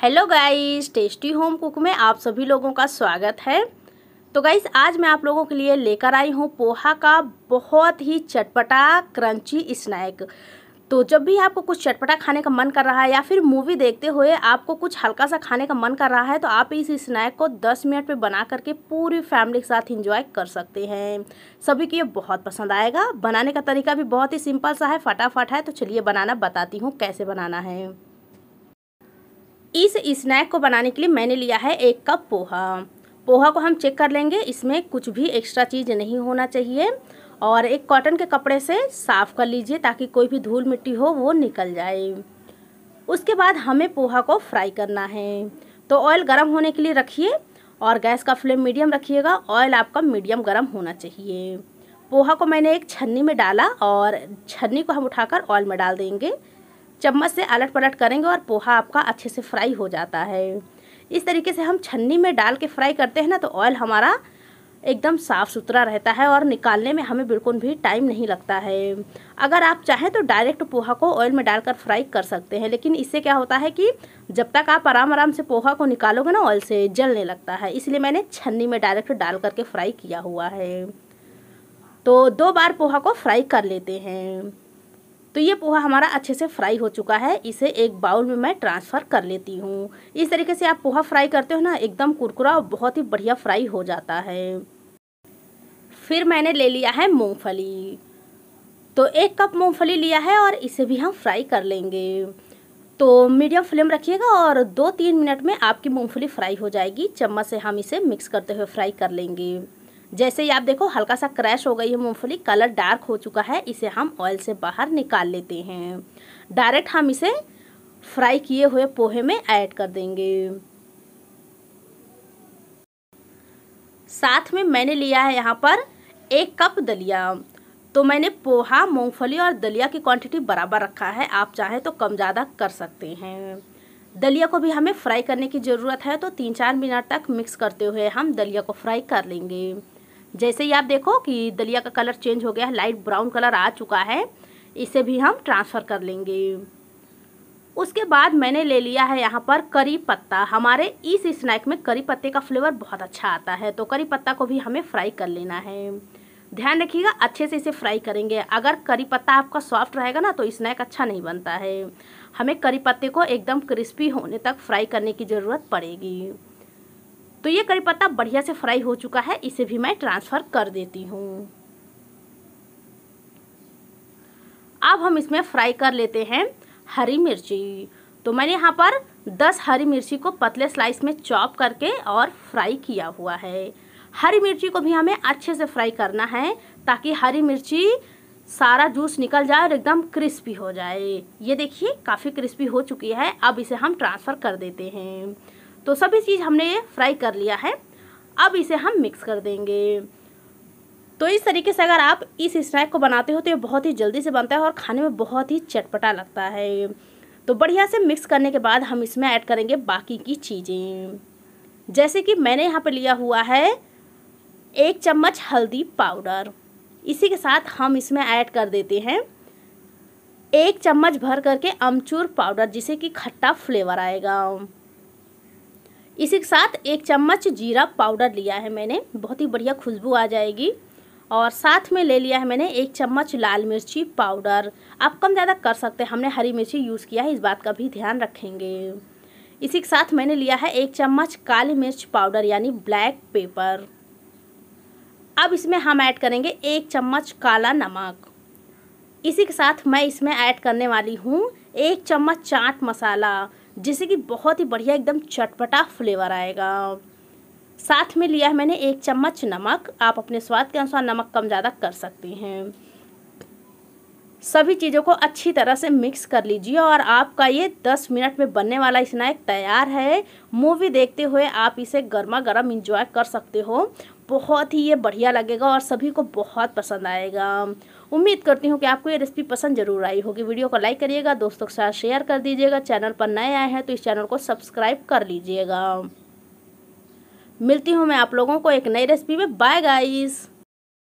hello guys tasty home cook में आप सभी लोगों का स्वागत है तो गाइस आज मैं आप लोगों के लिए लेकर आई हूँ पोहा का बहुत ही चटपटा क्रंची स्नैक तो जब भी आपको कुछ चटपटा खाने का मन कर रहा है या फिर मूवी देखते हुए आपको कुछ हल्का सा खाने का मन कर रहा है तो आप इस स्नैक को 10 मिनट में बना करके पूरी फैमिली के साथ इंजॉय कर सकते हैं सभी को ये बहुत पसंद आएगा बनाने का तरीका भी बहुत ही सिंपल सा है फटाफट है तो चलिए बनाना बताती हूँ कैसे बनाना है इस स्नैक को बनाने के लिए मैंने लिया है एक कप पोहा पोहा को हम चेक कर लेंगे इसमें कुछ भी एक्स्ट्रा चीज़ नहीं होना चाहिए और एक कॉटन के कपड़े से साफ़ कर लीजिए ताकि कोई भी धूल मिट्टी हो वो निकल जाए उसके बाद हमें पोहा को फ्राई करना है तो ऑयल गर्म होने के लिए रखिए और गैस का फ्लेम मीडियम रखिएगा ऑयल आपका मीडियम गर्म होना चाहिए पोहा को मैंने एक छन्नी में डाला और छन्नी को हम उठाकर ऑयल में डाल देंगे चम्मच से अलट पलट करेंगे और पोहा आपका अच्छे से फ्राई हो जाता है इस तरीके से हम छन्नी में डाल के फ्राई करते हैं ना तो ऑयल हमारा एकदम साफ़ सुथरा रहता है और निकालने में हमें बिल्कुल भी टाइम नहीं लगता है अगर आप चाहें तो डायरेक्ट पोहा को ऑयल में डालकर फ्राई कर सकते हैं लेकिन इससे क्या होता है कि जब तक आप आराम आराम से पोहा को निकालोगे ना ऑयल से जलने लगता है इसलिए मैंने छन्नी में डायरेक्ट डाल करके फ्राई किया हुआ है तो दो बार पोहा को फ्राई कर लेते हैं तो ये पोहा हमारा अच्छे से फ्राई हो चुका है इसे एक बाउल में मैं ट्रांसफ़र कर लेती हूँ इस तरीके से आप पोहा फ्राई करते हो ना एकदम कुरकुरा और बहुत ही बढ़िया फ्राई हो जाता है फिर मैंने ले लिया है मूँगफली तो एक कप मूँगफली लिया है और इसे भी हम फ्राई कर लेंगे तो मीडियम फ्लेम रखिएगा और दो तीन मिनट में आपकी मूँगफली फ्राई हो जाएगी चम्मच से हम इसे मिक्स करते हुए फ्राई कर लेंगे जैसे ही आप देखो हल्का सा क्रैश हो गई है मूँगफली कलर डार्क हो चुका है इसे हम ऑयल से बाहर निकाल लेते हैं डायरेक्ट हम इसे फ्राई किए हुए पोहे में ऐड कर देंगे साथ में मैंने लिया है यहाँ पर एक कप दलिया तो मैंने पोहा मूंगफली और दलिया की क्वांटिटी बराबर रखा है आप चाहें तो कम ज़्यादा कर सकते हैं दलिया को भी हमें फ्राई करने की ज़रूरत है तो तीन चार मिनट तक मिक्स करते हुए हम दलिया को फ्राई कर लेंगे जैसे ही आप देखो कि दलिया का कलर चेंज हो गया है लाइट ब्राउन कलर आ चुका है इसे भी हम ट्रांसफ़र कर लेंगे उसके बाद मैंने ले लिया है यहाँ पर करी पत्ता हमारे इस स्नैक में करी पत्ते का फ्लेवर बहुत अच्छा आता है तो करी पत्ता को भी हमें फ्राई कर लेना है ध्यान रखिएगा अच्छे से इसे फ्राई करेंगे अगर करी पत्ता आपका सॉफ्ट रहेगा ना तो स्नैक अच्छा नहीं बनता है हमें करी पत्ते को एकदम क्रिस्पी होने तक फ्राई करने की ज़रूरत पड़ेगी तो ये करी पत्ता बढ़िया से फ्राई हो चुका है इसे भी मैं ट्रांसफ़र कर देती हूँ अब हम इसमें फ्राई कर लेते हैं हरी मिर्ची तो मैंने यहाँ पर 10 हरी मिर्ची को पतले स्लाइस में चॉप करके और फ्राई किया हुआ है हरी मिर्ची को भी हमें अच्छे से फ्राई करना है ताकि हरी मिर्ची सारा जूस निकल जाए और एकदम क्रिस्पी हो जाए ये देखिए काफ़ी क्रिस्पी हो चुकी है अब इसे हम ट्रांसफ़र कर देते हैं तो सभी चीज़ हमने ये फ्राई कर लिया है अब इसे हम मिक्स कर देंगे तो इस तरीके से अगर आप इस स्नैक को बनाते हो तो ये बहुत ही जल्दी से बनता है और खाने में बहुत ही चटपटा लगता है तो बढ़िया से मिक्स करने के बाद हम इसमें ऐड करेंगे बाकी की चीज़ें जैसे कि मैंने यहाँ पर लिया हुआ है एक चम्मच हल्दी पाउडर इसी के साथ हम इसमें ऐड कर देते हैं एक चम्मच भर करके अमचूर पाउडर जिसे कि खट्टा फ्लेवर आएगा इसी के साथ एक चम्मच जीरा पाउडर लिया है मैंने बहुत ही बढ़िया खुशबू आ जाएगी और साथ में ले लिया है मैंने एक चम्मच लाल मिर्ची पाउडर आप कम ज़्यादा कर सकते हैं हमने हरी मिर्ची यूज़ किया है इस बात का भी ध्यान रखेंगे इसी के साथ मैंने लिया है एक चम्मच काली मिर्च पाउडर यानी ब्लैक पेपर अब इसमें हम ऐड करेंगे एक चम्मच काला नमक इसी के साथ मैं इसमें ऐड करने वाली हूँ एक चम्मच चाट मसाला जिससे कि बहुत ही बढ़िया एकदम चटपटा फ्लेवर आएगा साथ में लिया है मैंने एक चम्मच नमक आप अपने स्वाद के अनुसार नमक कम ज़्यादा कर सकती हैं सभी चीज़ों को अच्छी तरह से मिक्स कर लीजिए और आपका ये 10 मिनट में बनने वाला स्नैक तैयार है मूवी देखते हुए आप इसे गर्मा गर्म इंजॉय कर सकते हो बहुत ही ये बढ़िया लगेगा और सभी को बहुत पसंद आएगा उम्मीद करती हूँ कि आपको ये रेसिपी पसंद जरूर आई होगी वीडियो को लाइक करिएगा दोस्तों के साथ शेयर कर दीजिएगा चैनल पर नए आए हैं तो इस चैनल को सब्सक्राइब कर लीजिएगा मिलती हूँ मैं आप लोगों को एक नई रेसिपी में बाय गाइस